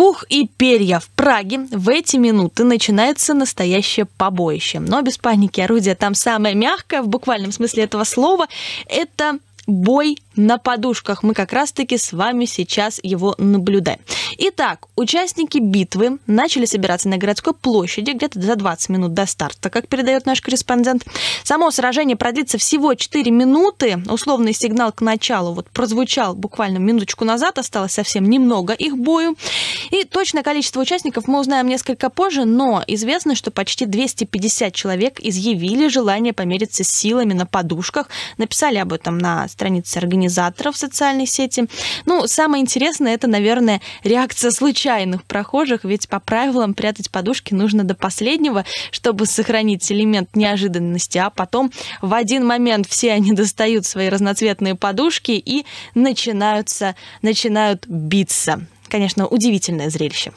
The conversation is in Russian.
«Пух и перья» в Праге в эти минуты начинается настоящее побоище. Но без паники, орудие там самое мягкое, в буквальном смысле этого слова. Это бой на подушках. Мы как раз-таки с вами сейчас его наблюдаем. Итак, участники битвы начали собираться на городской площади где-то за 20 минут до старта, как передает наш корреспондент. Само сражение продлится всего 4 минуты. Условный сигнал к началу вот прозвучал буквально минуточку назад, осталось совсем немного их бою. И точное количество участников мы узнаем несколько позже, но известно, что почти 250 человек изъявили желание помериться силами на подушках, написали об этом на странице организаторов в социальной сети. Ну, самое интересное, это, наверное, реакция случайных прохожих, ведь по правилам прятать подушки нужно до последнего, чтобы сохранить элемент неожиданности, а потом в один момент все они достают свои разноцветные подушки и начинаются, начинают биться. Конечно, удивительное зрелище.